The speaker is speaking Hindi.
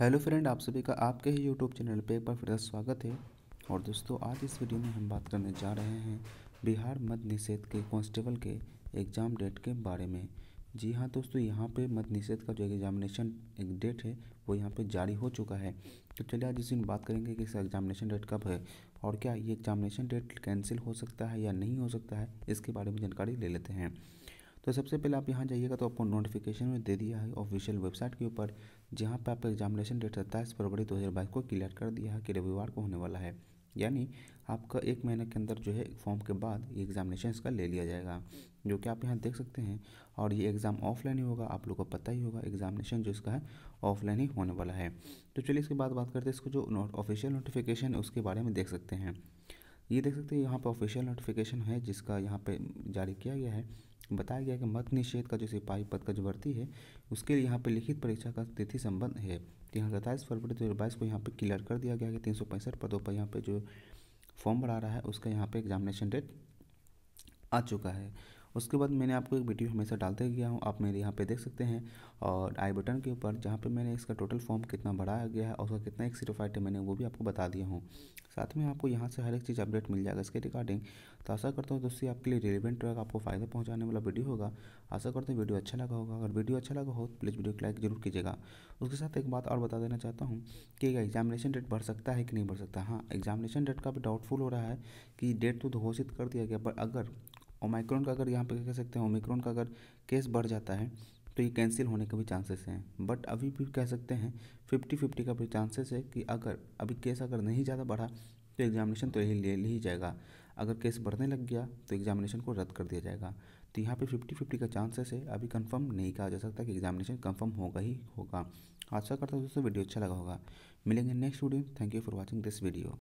हेलो फ्रेंड आप सभी का आपके ही यूट्यूब चैनल पे एक बार फिर स्वागत है और दोस्तों आज इस वीडियो में हम बात करने जा रहे हैं बिहार मध्य निषेध के कांस्टेबल के एग्ज़ाम डेट के बारे में जी हाँ दोस्तों यहाँ पे मध्य निषेध का जो एग्जामिनेशन एक डेट है वो यहाँ पे जारी हो चुका है तो चलिए आज इस दिन बात करेंगे कि इसका एग्जामिनेशन डेट कब है और क्या ये एग्जामिनेशन डेट कैंसिल हो सकता है या नहीं हो सकता है इसके बारे में जानकारी ले लेते हैं तो सबसे पहले आप यहाँ जाइएगा तो आपको नोटिफिकेशन में दे दिया है ऑफिशियल वेबसाइट के ऊपर जहाँ पर आपका एग्जामिनेशन डेट सत्ताईस फरवरी दो हज़ार बाईस को क्लियर कर दिया है कि रविवार को होने वाला है यानी आपका एक महीने के अंदर जो है फॉर्म के बाद ये एग्जामिनेशन इसका ले लिया जाएगा जो कि आप यहाँ देख सकते हैं और ये एग्ज़ाम ऑफलाइन ही होगा आप लोगों को पता ही होगा एग्जामिनेशन जो इसका है ऑफलाइन ही होने वाला है तो चलिए इसके बाद बात करते हैं इसको जो ऑफिशियल नोटिफिकेशन है उसके बारे में देख सकते हैं ये देख सकते हैं यहाँ पर ऑफिशियल नोटिफिकेशन है जिसका यहाँ पर जारी किया गया है बताया गया कि मत निषेध का जो सिपाही पद का जो भर्ती है उसके लिए यहाँ पर लिखित परीक्षा का तिथि संबंध है यहाँ सत्ताईस फरवरी दो हज़ार बाईस को यहाँ पर क्लियर कर दिया गया कि तीन सौ पैंसठ पदों पर यहाँ पर जो फॉर्म भरा रहा है उसका यहाँ पर एग्जामिनेशन डेट आ चुका है उसके बाद मैंने आपको एक वीडियो हमेशा डालते गया हूँ आप मेरे यहाँ पे देख सकते हैं और आई बटन के ऊपर जहाँ पे मैंने इसका टोटल फॉर्म कितना बढ़ाया गया है और उसका कितना एक सीटोफाइट है मैंने वो भी आपको बता दिया हूँ साथ में आपको यहाँ से हर एक चीज़ अपडेट मिल जाएगा इसके रिगार्डिंग तो आशा करता हूँ दोस्तों आपके लिए रिलेवेंट रहेगा आपको फ़ायदा पहुँचाने वाला वीडियो होगा आशा करते हैं वीडियो अच्छा लगा होगा अगर वीडियो अच्छा लगा हो तो प्लीज़ वीडियो को लाइक जरूर कीजिएगा उसके साथ एक बात और बता देना चाहता हूँ कि एग्जामिनेशन डेट बढ़ सकता है कि नहीं बढ़ सकता हाँ एग्जामिनेशन डेट का भी डाउटफुल हो रहा है कि डेट तो घोषित कर दिया गया पर अगर ओमाइक्रोन का अगर यहाँ पे कह सकते हैं ओमिक्रोन का अगर केस बढ़ जाता है तो ये कैंसिल होने के भी चांसेस हैं बट अभी भी कह सकते हैं फिफ्टी फिफ्टी का भी चांसेस है कि अगर अभी केस अगर नहीं ज़्यादा बढ़ा तो एग्जामिनेशन तो यही ले ही जाएगा अगर केस बढ़ने लग गया तो एग्जामिनेशन को रद्द कर दिया जाएगा तो यहाँ पे फिफ्टी फिफ्टी का चांसेस है अभी कंफर्म नहीं कहा जा सकता कि एग्जामिनेशन कंफर्म होगा ही होगा आशा करता हूँ दोस्तों वीडियो अच्छा लगा होगा मिलेंगे next video thank you for watching this video